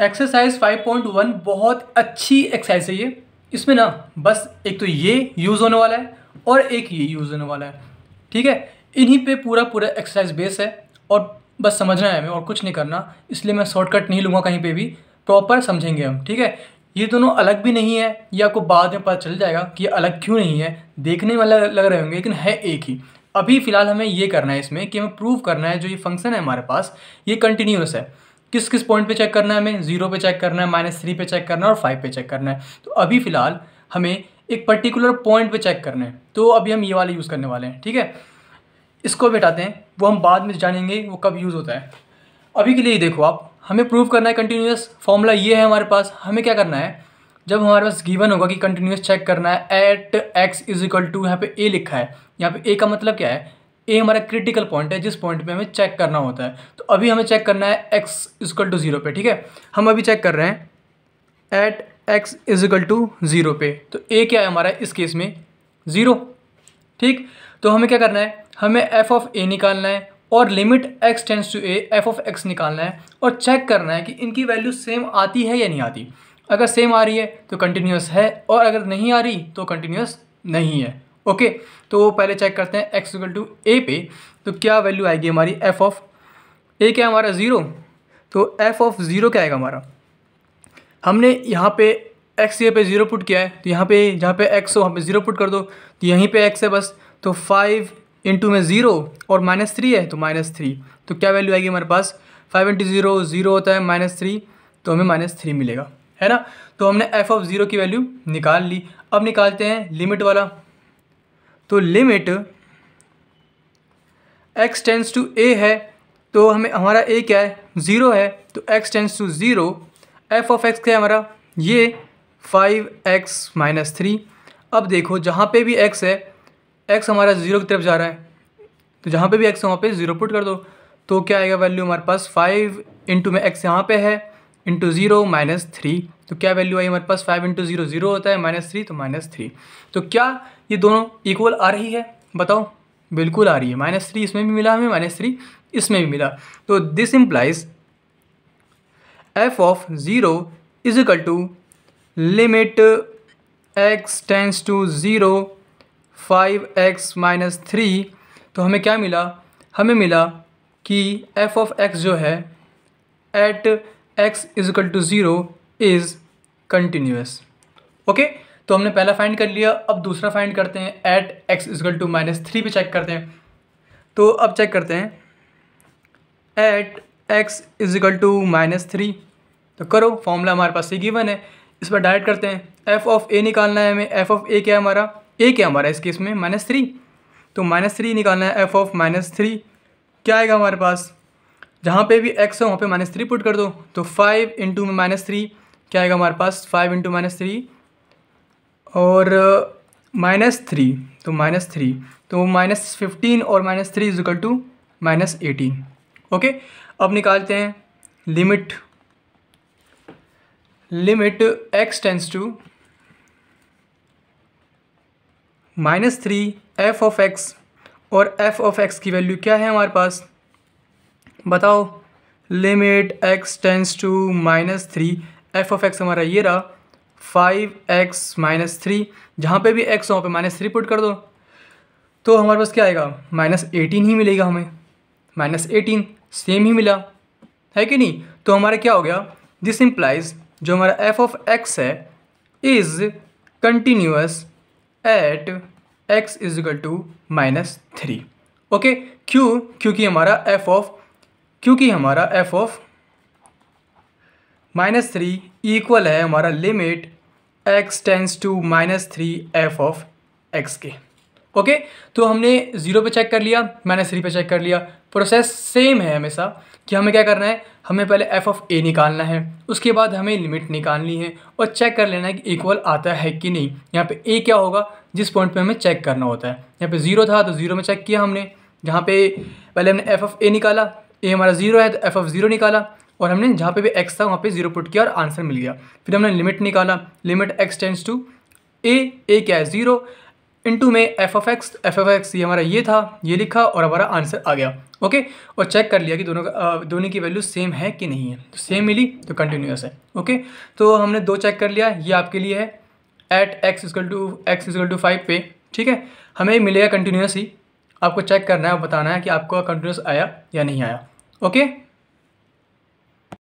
exercise 5.1 बहुत अच्छी exercise है ये इसमें ना बस एक तो ये यूज़ होने वाला है और एक ये यूज़ होने वाला है ठीक है इन्हीं पे पूरा पूरा एक्सरसाइज बेस है और बस समझना है हमें और कुछ नहीं करना इसलिए मैं शॉर्टकट नहीं लूँगा कहीं पे भी प्रॉपर समझेंगे हम ठीक है ये दोनों अलग भी नहीं है ये आपको बाद में पता चल जाएगा कि अलग क्यों नहीं है देखने में अलग लग रहे होंगे लेकिन है एक ही अभी फ़िलहाल हमें ये करना है इसमें कि हमें प्रूव करना है जो ये फंक्शन है हमारे पास ये कंटिन्यूस है किस किस पॉइंट पे चेक करना है हमें जीरो पे चेक करना है माइनस थ्री पे चेक करना है और फाइव पे चेक करना है तो अभी फिलहाल हमें एक पर्टिकुलर पॉइंट पे चेक करना है तो अभी हम ये वाले यूज़ करने वाले हैं ठीक है इसको बैठाते हैं वो हम बाद में जानेंगे वो कब यूज़ होता है अभी के लिए देखो आप हमें प्रूव करना है कंटिन्यूस फॉर्मूला ये है हमारे पास हमें क्या करना है जब हमारे पास गिवन होगा कि कंटिन्यूस चेक करना है at x is equal to यहाँ पे ए लिखा है यहाँ पे ए का मतलब क्या है ये हमारा क्रिटिकल पॉइंट है जिस पॉइंट पे हमें चेक करना होता है तो अभी हमें चेक करना है एक्स इजकल टू ज़ीरो पे ठीक है हम अभी चेक कर रहे हैं at x is equal to zero पे तो ए क्या है हमारा इस केस में ज़ीरो ठीक तो हमें क्या करना है हमें एफ ऑफ ए निकालना है और limit x tends to a f of x निकालना है और चेक करना है कि इनकी वैल्यू सेम आती है या नहीं आती अगर सेम आ रही है तो कंटिन्यूस है और अगर नहीं आ रही तो कंटिन्यूस नहीं है ओके तो पहले चेक करते हैं एक्स इक्वल टू ए पे तो क्या वैल्यू आएगी हमारी एफ ऑफ ए क्या हमारा ज़ीरो तो एफ ऑफ ज़ीरो क्या आएगा हमारा हमने यहाँ पे एक्स ए पे ज़ीरो पुट किया है तो यहाँ पे जहाँ पे एक्स हो वहाँ पे ज़ीरो पुट कर दो तो यहीं पे एक्स है बस तो फाइव इंटू में ज़ीरो और माइनस थ्री है तो माइनस थ्री तो क्या वैल्यू आएगी हमारे पास फाइव इंटू ज़ीरो ज़ीरो होता है माइनस थ्री तो हमें माइनस थ्री मिलेगा है ना तो हमने एफ ऑफ ज़ीरो की वैल्यू निकाल ली अब निकालते हैं लिमिट वाला तो limit x tends to a है तो हमें हमारा ए क्या है ज़ीरो है तो x tends to zero f of x क्या है हमारा ये फाइव एक्स माइनस थ्री अब देखो जहाँ पे भी एक्स है एक्स हमारा ज़ीरो की तरफ जा रहा है तो जहाँ पे भी एक्स है वहाँ पे ज़ीरो पुट कर दो तो क्या आएगा वैल्यू हमारे पास फाइव इंटू में एक्स यहाँ पे है इंटू ज़ीरो माइनस थ्री तो क्या वैल्यू आई हमारे पास फाइव इंटू जीरो जीरो होता है माइनस थ्री तो माइनस थ्री तो क्या ये दोनों इक्वल आ रही है बताओ बिल्कुल आ रही है माइनस थ्री इसमें भी मिला हमें माइनस थ्री इसमें भी मिला तो this implies f of zero is equal to limit x tends to zero five x minus three तो हमें क्या मिला हमें मिला कि एफ ऑफ एक्स जो है at x is equal to zero is continuous okay तो हमने पहला फाइंड कर लिया अब दूसरा फाइंड करते हैं at x is equal to minus three पे चेक करते हैं तो अब चेक करते हैं at x is equal to minus three तो करो फॉर्मूला हमारे पास ये गिवन है इस पर डायरेक्ट करते हैं एफ ऑफ ए निकालना है हमें एफ ऑफ ए क्या है हमारा ए क्या हमारा इस केस में माइनस थ्री तो माइनस थ्री निकालना है एफ ऑफ माइनस थ्री क्या आएगा हमारे पास जहाँ पे भी एक्स है वहाँ पे माइनस थ्री पुट कर दो तो फाइव इंटू में माइनस थ्री क्या आएगा हमारे पास फाइव इंटू माइनस थ्री और माइनस uh, थ्री तो माइनस थ्री तो माइनस फिफ्टीन और minus three is equal to minus eighteen okay अब निकालते हैं limit limit x tends to minus three f of x और एफ ऑफ एक्स की value क्या है हमारे पास बताओ limit x tends to minus three f of x हमारा ये रहा फाइव एक्स माइनस थ्री जहाँ पर भी एक्स वहाँ पर माइनस थ्री पुट कर दो तो हमारे पास क्या आएगा माइनस एटीन ही मिलेगा हमें माइनस एटीन सेम ही मिला है कि नहीं तो हमारा क्या हो गया दिस इम्प्लाइज जो हमारा एफ ऑफ एक्स है is continuous at x is equal to minus three okay क्यों क्योंकि हमारा एफ ऑफ क्योंकि हमारा f of minus three equal है हमारा limit x tends to minus three f of x के ओके तो हमने ज़ीरो पे चेक कर लिया माइनस थ्री पे चेक कर लिया प्रोसेस सेम है हमेशा कि हमें क्या करना है हमें पहले एफ ऑफ ए निकालना है उसके बाद हमें लिमिट निकालनी है और चेक कर लेना है कि इक्वल आता है कि नहीं यहाँ पे ए क्या होगा जिस पॉइंट पे हमें चेक करना होता है यहाँ पे ज़ीरो था तो ज़ीरो में चेक किया हमने जहाँ पे पहले हमने एफ ऑफ ए निकाला ए हमारा ज़ीरो है तो एफ ऑफ ज़ीरो निकाला और हमने जहाँ पे भी एक्स था वहाँ पे जीरो पुट किया और आंसर मिल गया फिर हमने लिमिट निकाला limit x tends to a a क्या है ज़ीरो इंटू में f of x f of x ये हमारा ये था ये लिखा और हमारा आंसर आ गया ओके और चेक कर लिया कि दोनों का दोनों की वैल्यू सेम है कि नहीं है तो सेम मिली तो कंटिन्यूस है ओके तो हमने दो चेक कर लिया ये आपके लिए है at x is equal to x is equal to five पे ठीक है हमें मिलेगा कंटिन्यूस ही आपको चेक करना है बताना है कि आपको कंटिन्यूस आया या नहीं आया ओके